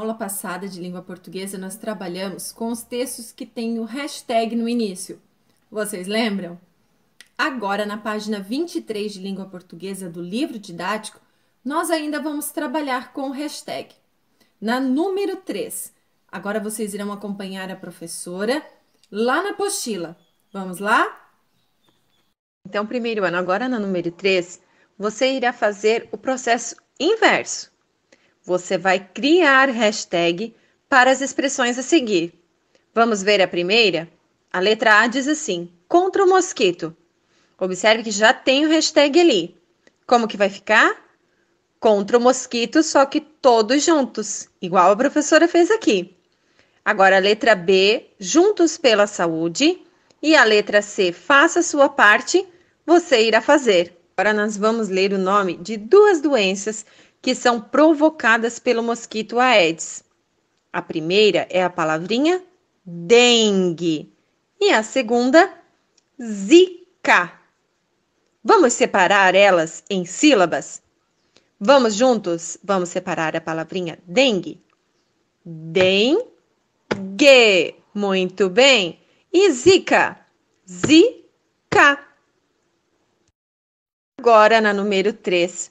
aula passada de língua portuguesa, nós trabalhamos com os textos que têm o hashtag no início. Vocês lembram? Agora, na página 23 de língua portuguesa do livro didático, nós ainda vamos trabalhar com o hashtag. Na número 3, agora vocês irão acompanhar a professora lá na apostila. Vamos lá? Então, primeiro ano, agora na número 3, você irá fazer o processo inverso você vai criar hashtag para as expressões a seguir. Vamos ver a primeira? A letra A diz assim: contra o mosquito. Observe que já tem o hashtag ali. Como que vai ficar? Contra o mosquito, só que todos juntos, igual a professora fez aqui. Agora a letra B, juntos pela saúde, e a letra C, faça sua parte, você irá fazer. Agora nós vamos ler o nome de duas doenças que são provocadas pelo mosquito Aedes. A primeira é a palavrinha dengue e a segunda, zika. Vamos separar elas em sílabas? Vamos juntos? Vamos separar a palavrinha dengue? Dengue. Muito bem. E zika? Zika. Agora na número 3.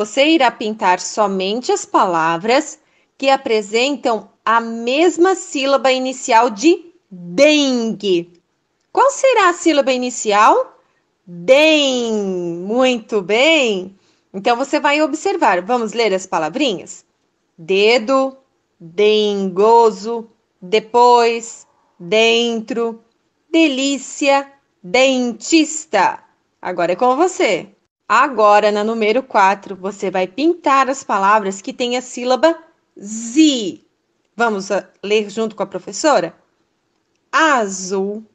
Você irá pintar somente as palavras que apresentam a mesma sílaba inicial de dengue. Qual será a sílaba inicial? Bem, Muito bem. Então você vai observar. Vamos ler as palavrinhas? Dedo, dengoso, depois, dentro, delícia, dentista. Agora é com você. Agora, na número 4, você vai pintar as palavras que têm a sílaba z. Vamos ah, ler junto com a professora? Azul,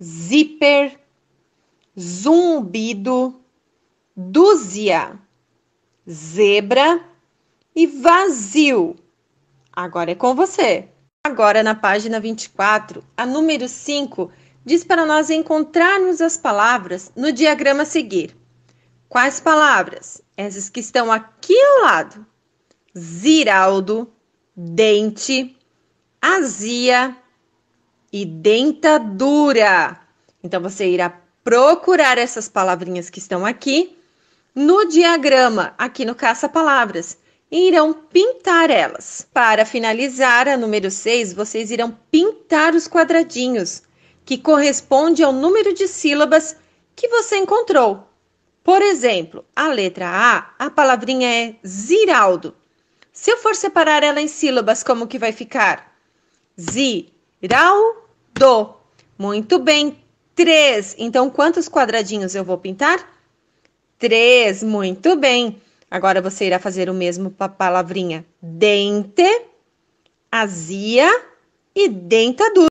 zíper, zumbido, dúzia, zebra e vazio. Agora é com você. Agora, na página 24, a número 5 diz para nós encontrarmos as palavras no diagrama a seguir. Quais palavras? Essas que estão aqui ao lado: ziraldo, dente, azia e dentadura. Então você irá procurar essas palavrinhas que estão aqui no diagrama, aqui no caça-palavras, e irão pintar elas. Para finalizar a número 6, vocês irão pintar os quadradinhos, que corresponde ao número de sílabas que você encontrou. Por exemplo, a letra A, a palavrinha é Ziraldo. Se eu for separar ela em sílabas, como que vai ficar? Ziraldo. Muito bem, três. Então, quantos quadradinhos eu vou pintar? Três, muito bem. Agora você irá fazer o mesmo para a palavrinha dente, azia e dentadura.